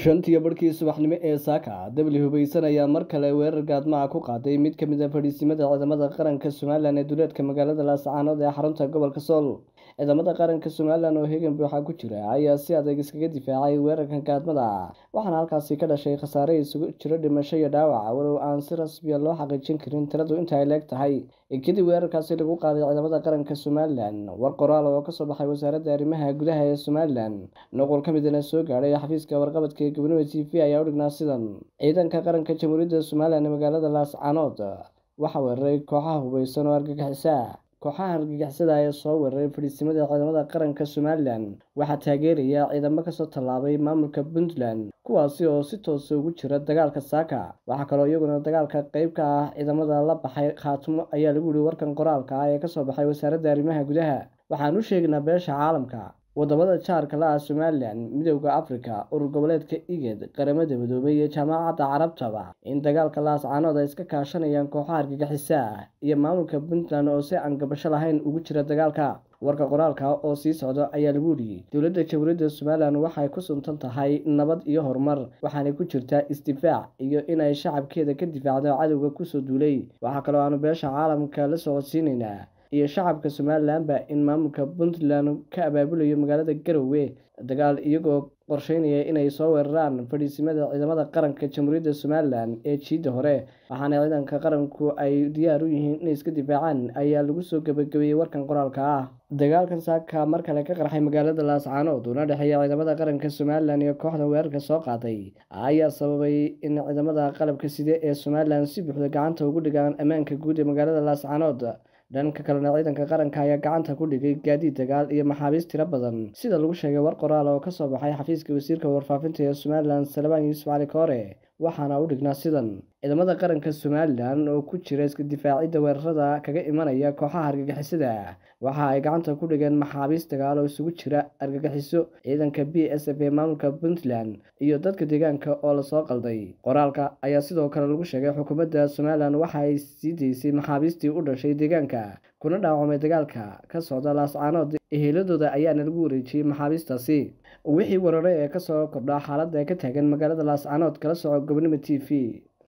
shantiyo barhkii subaxnimo ee saaka dabli hubeysan ayaa mar kale weerar gaadmaca ku qaaday mid ka mid a fadhiisimada ciidamada qaranka somalilan ee duleedka magaalada laascaanood ee xarunta gobolka sool ciidamada qaranka somalilan oo hegan buuxa ku jira ayaa si adag iskaga difaacay weerarkan gaadmada waxaana halkaasi ka dhashay khasaare isugu jiro dhimasho iyo dhaawac walow aan si rasmiya ah loo xaqiijin karin tiradu inta ay leeg tahay kadib weerarkaasi lagu qaaday ciidamada qaranka somalilan war qoraal oo kasoo baxay wasaaradda arrimaha gudaha ee somalilan nuqul ka midana ah soo gaadhay xafiiska warqabadka ee gobonimo t v ayaa u dhignaa sidan ciidanka qaranka jamhuuriyadda somalilan ee magaalada laascanood waxaa weeraray kooxaha hubaysan oo argagixisa kooxaha argagixisada ee soo weeraray fadhiisimada ciidamada qaranka somalilan waxaa taageeraya ciidamo kasoo tallaabay maamulka puntland kuwaasi oo si toosa ah ugu jira dagaalka saaka waxaa kaloo iyaguna dagaalka qeyb ka ah ciidamada la baxay khaatumo ayaa lagu yihi warkan qoraalka ah ee kasoo baxay wasaaradda arrimaha gudaha waxaan u sheegnaa beesha caalamka waddamada jaarka la-ah somalilan midooda afrika urur goboleedka iged qaramada midoobey iyo jaamacadda carabtaba in dagaalka laas as caanood ay iska kaashanayaan kooxaha argagixisa ah iyo maamulka puntland oo si aan gabasho lahayn ugu jira dagaalka warka qoraalka oo sii socda ayaa lagu yidhi dowladda jamhuuriyadda somalilan waxay ku suntan tahay nabad iyo horumar waxaana ku jirtaa isdifaac iyo inay shacabkeeda ka difaacdo cadowga kusoo duulay waxaa kaloo aanu beesha caalamka la socodsiinaynaa iyo shacabka somalilan in maamulka puntland ka abaabulayo magaalada garowe dagaal iyagoo qorsheynaya inay soo weeraraan fadhiisimada ciidamada qaranka jamhuuriyadda somalilan ee jiidda hore waxaana ciidanka qaranku ay diyaar u yihiin inay iska difaacaan ayaa lagu soo gabagabeeyey warkan qoraalka ah dagaalkan saaka mar kale ka qarxay magaalada laascaanood una dhexeeya ciidamada qaranka somalilan iyo kooxda weerarka soo qaatay ayaa sababay in ciidamada qalabka side ee somalilan si buuxda gacanta ugu dhigaan ammaanka guud ee magaalada laascaanood dhanka kalena ciidanka qaranka ayaa gacanta ku dhigay gaadiid dagaal iyo maxaabiis tiro badan sida lagu sheegay war qoraal oo ka soo baxay xafiiska wasiirka warfaafinta ee somalilan salabaan yuusuf cali koore waxaana u dhignaa sidan ciidamada qaranka somalilan oo ku jira iska difaacidda weerarada kaga imanaya kooxaha argagixisada waxa ay gacanta ku dhigeen maxaabiis dagaal oo isugu jira argagixiso ciidanka b s f ee maamulka puntland iyo dadka deegaanka oo lasoo qalday qoraalka ayaa sidoo kale lagu sheegay xukuumadda somalilan waxa ay sii daysay maxaabiistii u dhashay deegaanka kuna dhaawacmay dagaalka ka socda laascaanood eheeladooda ayaana lagu wareejiyey maxaabiistaasi wixii warare ee kasoo kordha xaaladda ka taagan magaalada laascanood kala soco gobonimo t v